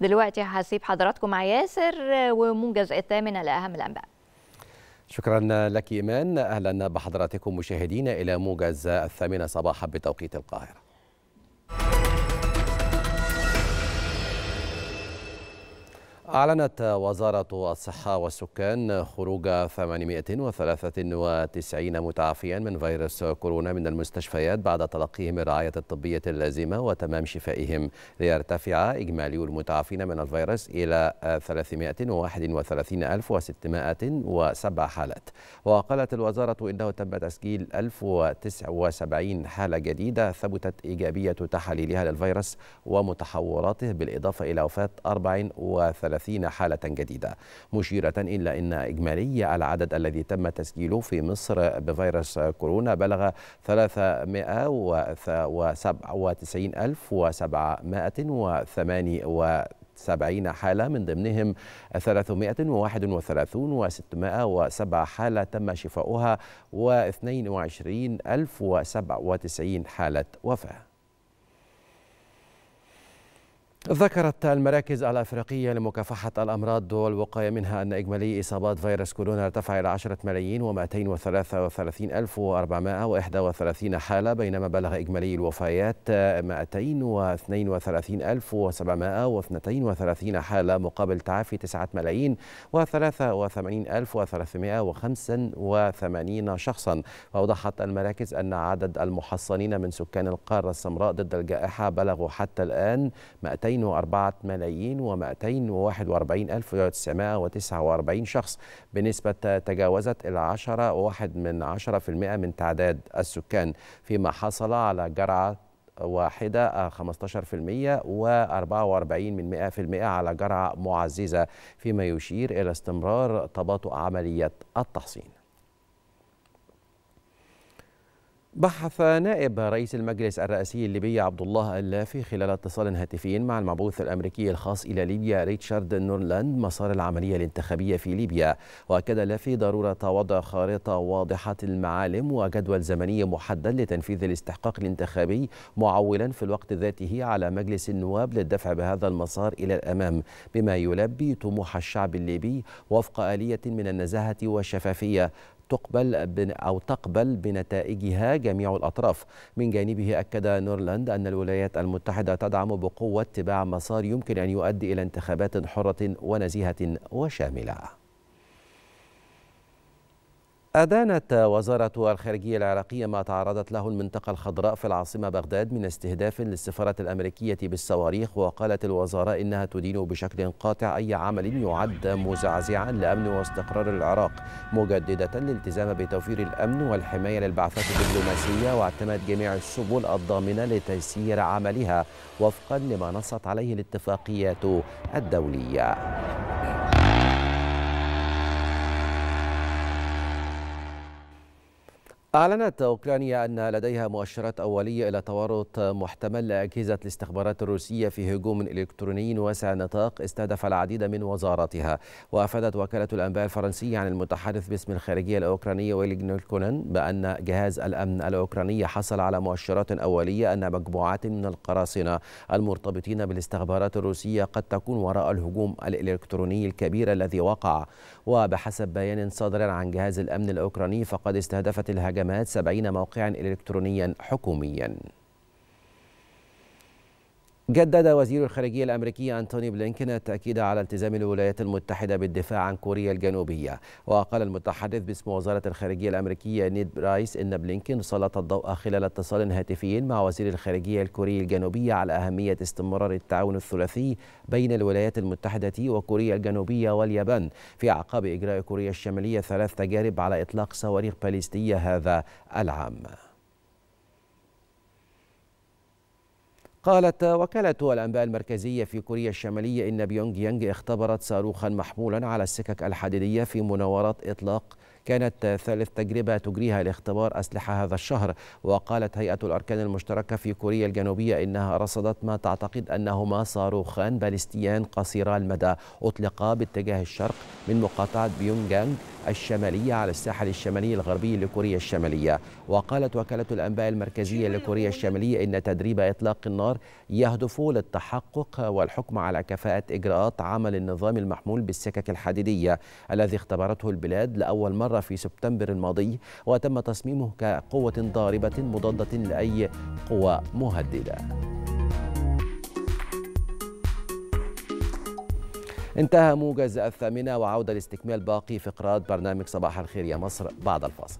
دلوقتي هسيب حضراتكم مع ياسر وموجز الثامن لأهم الأنباء شكرا لك إيمان أهلا بحضراتكم مشاهدينا إلى موجز الثامنة صباحا بتوقيت القاهرة نعم. أعلنت وزارة الصحة والسكان خروج 893 متعافيا من فيروس كورونا من المستشفيات بعد تلقيهم الرعاية الطبية اللازمة وتمام شفائهم ليرتفع إجمالي المتعافين من الفيروس إلى 331607 حالات وقالت الوزارة إنه تم تسجيل 1079 حالة جديدة ثبتت إيجابية تحاليلها للفيروس ومتحوراته بالإضافة إلى وفاة 34 30 حالة جديدة مشيرة إلى أن إجمالي العدد الذي تم تسجيله في مصر بفيروس كورونا بلغ 397798 70 حالة من ضمنهم 331 و607 حالة تم شفاؤها و22097 حالة وفاة ذكرت المراكز الأفريقية لمكافحة الأمراض والوقاية منها أن إجمالي إصابات فيروس كورونا ارتفع إلى 10 ملايين و233 ألف و431 حالة بينما بلغ إجمالي الوفيات 232 ألف و732 حالة مقابل تعافي 9 ملايين و83 ألف و385 شخصا وأوضحت المراكز أن عدد المحصنين من سكان القارة السمراء ضد الجائحة بلغوا حتى الآن 200 204 ملايين و241 الف شخص بنسبة تجاوزت العشرة واحد من عشرة في المئة من تعداد السكان فيما حصل على جرعة واحدة 15% آه، و44 من 100% على جرعة معززة فيما يشير إلى استمرار تباطؤ عملية التحصين بحث نائب رئيس المجلس الرئاسي الليبي عبد الله اللافي خلال اتصال هاتفي مع المبعوث الامريكي الخاص الى ليبيا ريتشارد نورلاند مسار العمليه الانتخابيه في ليبيا واكد لافي ضروره وضع خارطه واضحه المعالم وجدول زمني محدد لتنفيذ الاستحقاق الانتخابي معولا في الوقت ذاته على مجلس النواب للدفع بهذا المسار الى الامام بما يلبي طموح الشعب الليبي وفق اليه من النزاهه والشفافيه تقبل أو تقبل بنتائجها جميع الأطراف من جانبه أكد نورلاند أن الولايات المتحدة تدعم بقوة اتباع مسار يمكن أن يؤدي إلى انتخابات حرة ونزيهة وشاملة أدانت وزارة الخارجية العراقية ما تعرضت له المنطقة الخضراء في العاصمة بغداد من استهداف للسفارة الأمريكية بالصواريخ وقالت الوزارة إنها تدين بشكل قاطع أي عمل يعد مزعزعا لأمن واستقرار العراق مجددة الالتزام بتوفير الأمن والحماية للبعثات الدبلوماسية واعتماد جميع السبل الضامنة لتيسير عملها وفقا لما نصت عليه الاتفاقيات الدولية أعلنت أوكرانيا أن لديها مؤشرات أولية إلى تورط محتمل لأجهزة الاستخبارات الروسية في هجوم إلكتروني واسع نطاق استهدف العديد من وزاراتها وأفادت وكالة الأنباء الفرنسية عن المتحدث باسم الخارجية الأوكرانية ويليغنول كونان بأن جهاز الأمن الأوكراني حصل على مؤشرات أولية أن مجموعات من القراصنة المرتبطين بالاستخبارات الروسية قد تكون وراء الهجوم الإلكتروني الكبير الذي وقع وبحسب بيان صادر عن جهاز الأمن الأوكراني فقد استهدفت الهجمات وجمعت 70 موقعا إلكترونيا حكوميا جدد وزير الخارجية الأمريكي أنتوني بلينكين التأكيد على التزام الولايات المتحدة بالدفاع عن كوريا الجنوبية وقال المتحدث باسم وزارة الخارجية الأمريكية نيد برايس إن بلينكين سلط الضوء خلال اتصال هاتفي مع وزير الخارجية الكوري الجنوبية على أهمية استمرار التعاون الثلاثي بين الولايات المتحدة وكوريا الجنوبية واليابان في أعقاب إجراء كوريا الشمالية ثلاث تجارب على إطلاق صواريخ باليستية هذا العام قالت وكالة الأنباء المركزية في كوريا الشمالية إن بيونغ يانغ اختبرت صاروخا محمولا على السكك الحديدية في مناورات إطلاق كانت ثالث تجربة تجريها لاختبار أسلحة هذا الشهر وقالت هيئة الأركان المشتركة في كوريا الجنوبية إنها رصدت ما تعتقد أنهما صاروخان باليستيان قصيرا المدى أطلقا باتجاه الشرق من مقاطعة بيونغانغ الشمالية على الساحل الشمالي الغربي لكوريا الشمالية وقالت وكالة الأنباء المركزية لكوريا الشمالية إن تدريب إطلاق النار يهدف للتحقق والحكم على كفاءة إجراءات عمل النظام المحمول بالسكك الحديدية الذي اختبرته البلاد لأول مرة مره في سبتمبر الماضي وتم تصميمه كقوه ضاربه مضاده لاي قوى مهدده انتهى موجز الثامنة وعودة لاستكمال باقي فقرات برنامج صباح الخير يا مصر بعد الفاصل